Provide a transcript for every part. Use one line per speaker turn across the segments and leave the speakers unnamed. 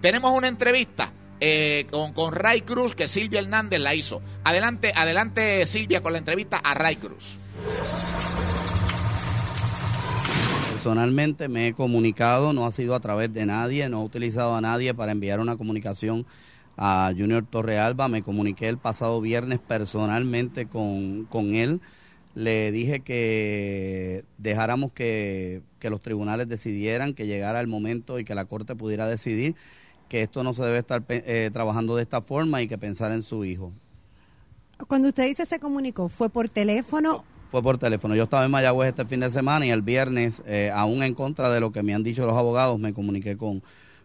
Tenemos una entrevista eh, con, Ray Cruz que Silvia Hernández la hizo. Adelante, adelante Silvia con la entrevista a Ray Cruz.
Personalmente me he comunicado, no ha sido a través de nadie, no he utilizado a nadie para enviar una comunicación a Junior Torrealba. Me comuniqué el pasado viernes personalmente con, él. Le dije que dejáramos que, que los tribunales decidieran, que llegara el momento y que la Corte pudiera decidir que esto no se debe estar eh, trabajando de esta forma y que pensar en su hijo.
Cuando usted dice se comunicó, ¿fue por teléfono?
Fue por teléfono. Yo estaba en Mayagüez este fin de semana y el viernes, eh, aún en contra de lo que me han dicho los abogados, me comuniqué con,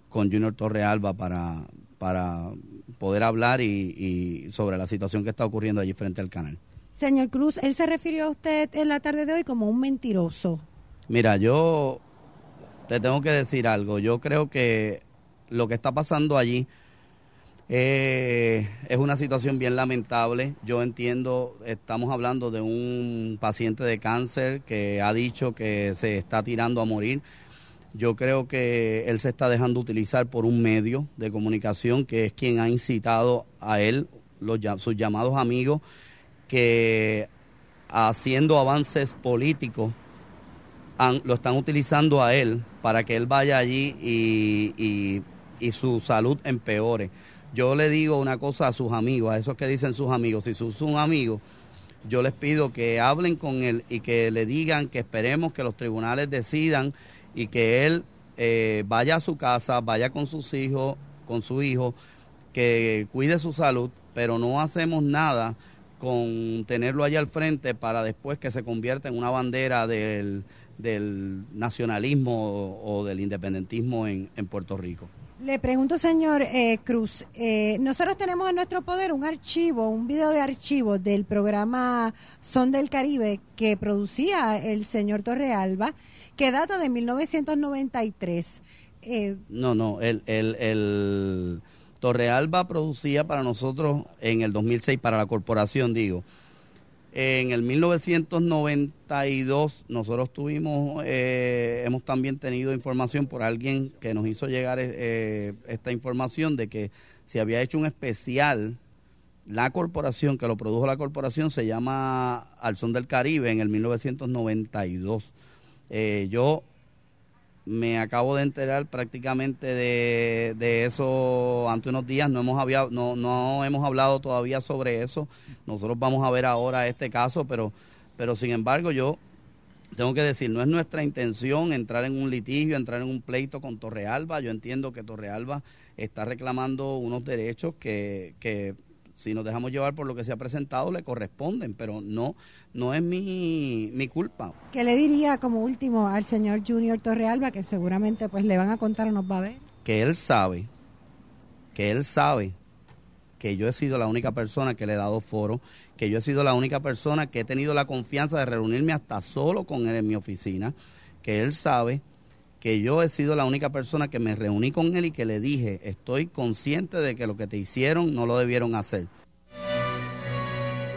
con Junior Torrealba para, para poder hablar y sobre la situación que está ocurriendo allí frente al canal.
Señor Cruz, él se refirió a usted en la tarde de hoy como un mentiroso.
Mira, yo te tengo que decir algo. Yo creo que lo que está pasando allí eh, es una situación bien lamentable. Yo entiendo, estamos hablando de un paciente de cáncer que ha dicho que se está tirando a morir. Yo creo que él se está dejando utilizar por un medio de comunicación que es quien ha incitado a él, sus llamados amigos, que haciendo avances políticos lo están utilizando a él para que él vaya allí y y su salud empeore. Yo le digo una cosa a sus amigos, a esos que dicen sus amigos, si sus amigos, yo les pido que hablen con él y que le digan que esperemos que los tribunales decidan y que él eh, vaya a su casa, vaya con sus hijos, con su hijo, que cuide su salud, pero no hacemos nada con tenerlo allá al frente para después que se convierta en una bandera del, nacionalismo o, del independentismo en Puerto Rico.
Le pregunto, señor eh, Cruz, eh, nosotros tenemos en nuestro poder un archivo, un video de archivo del programa Son del Caribe que producía el señor Torrealba, que data de 1993. Eh,
no, no, el, el, el Torrealba producía para nosotros en el 2006, para la corporación, digo, en el 1992 nosotros tuvimos, eh, hemos también tenido información por alguien que nos hizo llegar eh, eh, esta información de que se había hecho un especial, la corporación que lo produjo la corporación se llama Al del Caribe en el 1992. yo me acabo de enterar prácticamente de, de, eso ante unos días, no hemos, hablado, no, no hemos hablado todavía sobre eso, nosotros vamos a ver ahora este caso, pero, pero sin embargo yo tengo que decir, no es nuestra intención entrar en un litigio, entrar en un pleito con Torrealba, yo entiendo que Torrealba está reclamando unos derechos que, que si nos dejamos llevar por lo que se ha presentado, le corresponden, pero no, no es mi, mi culpa.
¿Qué le diría como último al señor Junior Torrealba, que seguramente pues le van a contar o nos va a ver?
Que él sabe, que él sabe que yo he sido la única persona que le he dado foro, que yo he sido la única persona que he tenido la confianza de reunirme hasta solo con él en mi oficina, que él sabe que yo he sido la única persona que me reuní con él y que le dije, estoy consciente de que lo que te hicieron no lo debieron hacer.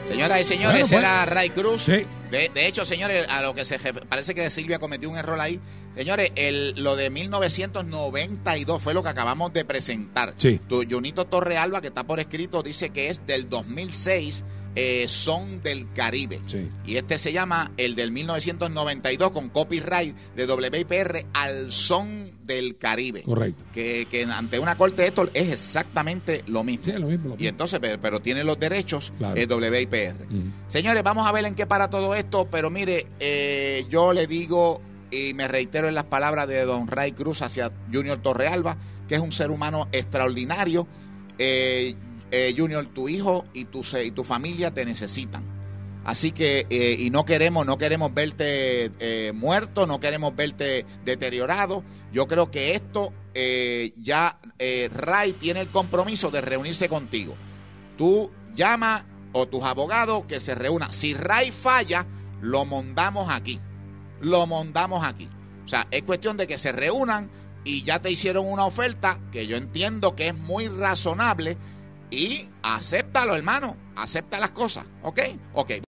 Señoras y señores, era Ray Cruz. De,
hecho, señores, a lo que se parece que Silvia cometió un error ahí. Señores, lo de 1992 fue lo que acabamos de presentar. Sí. Tu Junito Torrealba, que está por escrito, dice que es del 2006 eh, son del Caribe. Y este se llama el del 1992 con copyright de WIPR al son del Caribe. Correcto. Que, ante una corte esto es exactamente lo mismo. Sí, Lo mismo. Y entonces, pero, tiene los derechos el WIPR. Señores, vamos a ver en qué para todo esto, pero mire, eh, yo le digo y me reitero en las palabras de Don Ray Cruz hacia Junior Torrealba, que es un ser humano extraordinario. Eh, eh, Junior, tu hijo y tu, familia te necesitan. Así que, eh, y no queremos, no queremos verte eh, muerto, no queremos verte deteriorado. Yo creo que esto eh, ya Ray tiene el compromiso de reunirse contigo. Tú llama o tus abogados que se reúnan. Si Ray falla, lo mandamos aquí. Lo mandamos aquí. O sea, es cuestión de que se reúnan y ya te hicieron una oferta que yo entiendo que es muy razonable y lo hermano. Acepta las cosas, ¿ok? Ok.